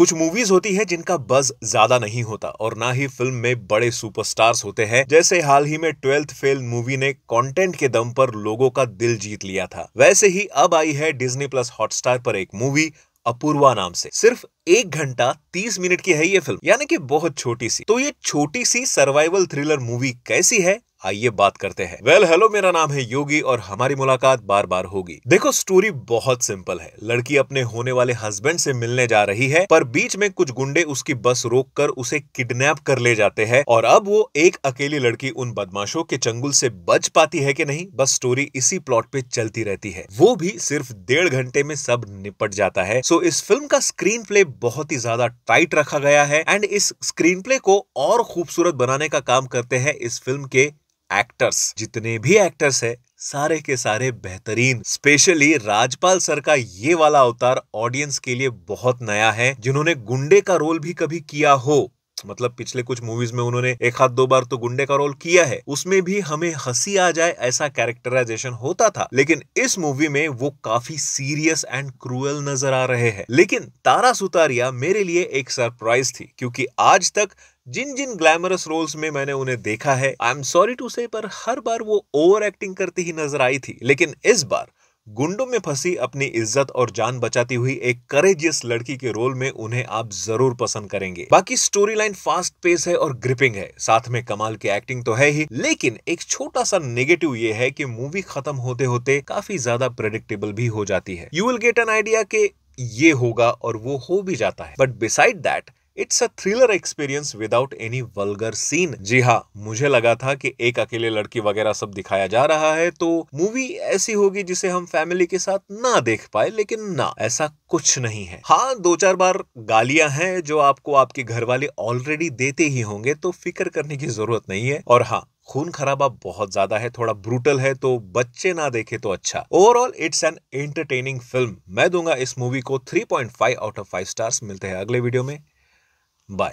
कुछ मूवीज होती है जिनका बज ज्यादा नहीं होता और ना ही फिल्म में बड़े सुपरस्टार्स होते हैं जैसे हाल ही में ट्वेल्थ फेल मूवी ने कंटेंट के दम पर लोगों का दिल जीत लिया था वैसे ही अब आई है डिज्नी प्लस हॉटस्टार पर एक मूवी अपूर्वा नाम से सिर्फ एक घंटा तीस मिनट की है ये फिल्म यानी कि बहुत छोटी सी तो ये छोटी सी सर्वाइवल थ्रिलर मूवी कैसी है आइए बात करते हैं वेल well, हेलो मेरा नाम है योगी और हमारी मुलाकात बार बार होगी देखो स्टोरी बहुत सिंपल है लड़की अपने होने वाले हस्बैंड से मिलने जा रही है पर बीच में कुछ गुंडे उसकी बस रोक कर उसे किडनैप कर ले जाते हैं और अब वो एक अकेली लड़की उन बदमाशों के चंगुल से बच पाती है की नहीं बस स्टोरी इसी प्लॉट पे चलती रहती है वो भी सिर्फ डेढ़ घंटे में सब निपट जाता है सो इस फिल्म का स्क्रीन प्ले बहुत ही ज्यादा टाइट रखा गया है एंड इस स्क्रीन प्ले को और खूबसूरत बनाने का काम करते हैं इस फिल्म के एक्टर्स जितने भी एक्टर्स है सारे के सारे बेहतरीन स्पेशली राजपाल सर का ये वाला अवतार ऑडियंस के लिए बहुत नया है जिन्होंने गुंडे का रोल भी कभी किया हो मतलब पिछले कुछ मूवीज में उन्होंने एक हाथ दो बार तो गुंडे का रोल किया है उसमें भी हमें हंसी आ जाए ऐसा कैरेक्टराइजेशन होता था लेकिन इस मूवी में वो काफी सीरियस एंड क्रूएल नजर आ रहे हैं लेकिन तारा सुतारिया मेरे लिए एक सरप्राइज थी क्योंकि आज तक जिन जिन ग्लैमरस रोल्स में मैंने उन्हें देखा है आई एम सॉरी टू से पर हर बार वो ओवर एक्टिंग करती ही नजर आई थी लेकिन इस बार गुंडों में फंसी अपनी इज्जत और जान बचाती हुई एक करेजियस लड़की के रोल में उन्हें आप जरूर पसंद करेंगे बाकी स्टोरी लाइन फास्ट पेस है और ग्रिपिंग है साथ में कमाल की एक्टिंग तो है ही लेकिन एक छोटा सा नेगेटिव ये है कि मूवी खत्म होते होते काफी ज्यादा प्रेडिक्टेबल भी हो जाती है you will get an idea के ये होगा और वो हो भी जाता है but beside that it's a thriller experience without any vulgar scene जी हाँ मुझे लगा था कि एक अकेले लड़की वगैरह सब दिखाया जा रहा है तो मूवी ऐसी होगी जिसे हम फैमिली के साथ ना देख पाए लेकिन ना ऐसा कुछ नहीं है हाँ दो चार बार गालियां हैं जो आपको आपके घर वाले ऑलरेडी देते ही होंगे तो फिक्र करने की जरूरत नहीं है और हाँ खून खराबा बहुत ज्यादा है थोड़ा ब्रूटल है तो बच्चे ना देखे तो अच्छा overall it's an entertaining film मैं दूंगा इस मूवी को 3.5 आउट ऑफ 5 स्टार्स मिलते हैं अगले वीडियो में Bye.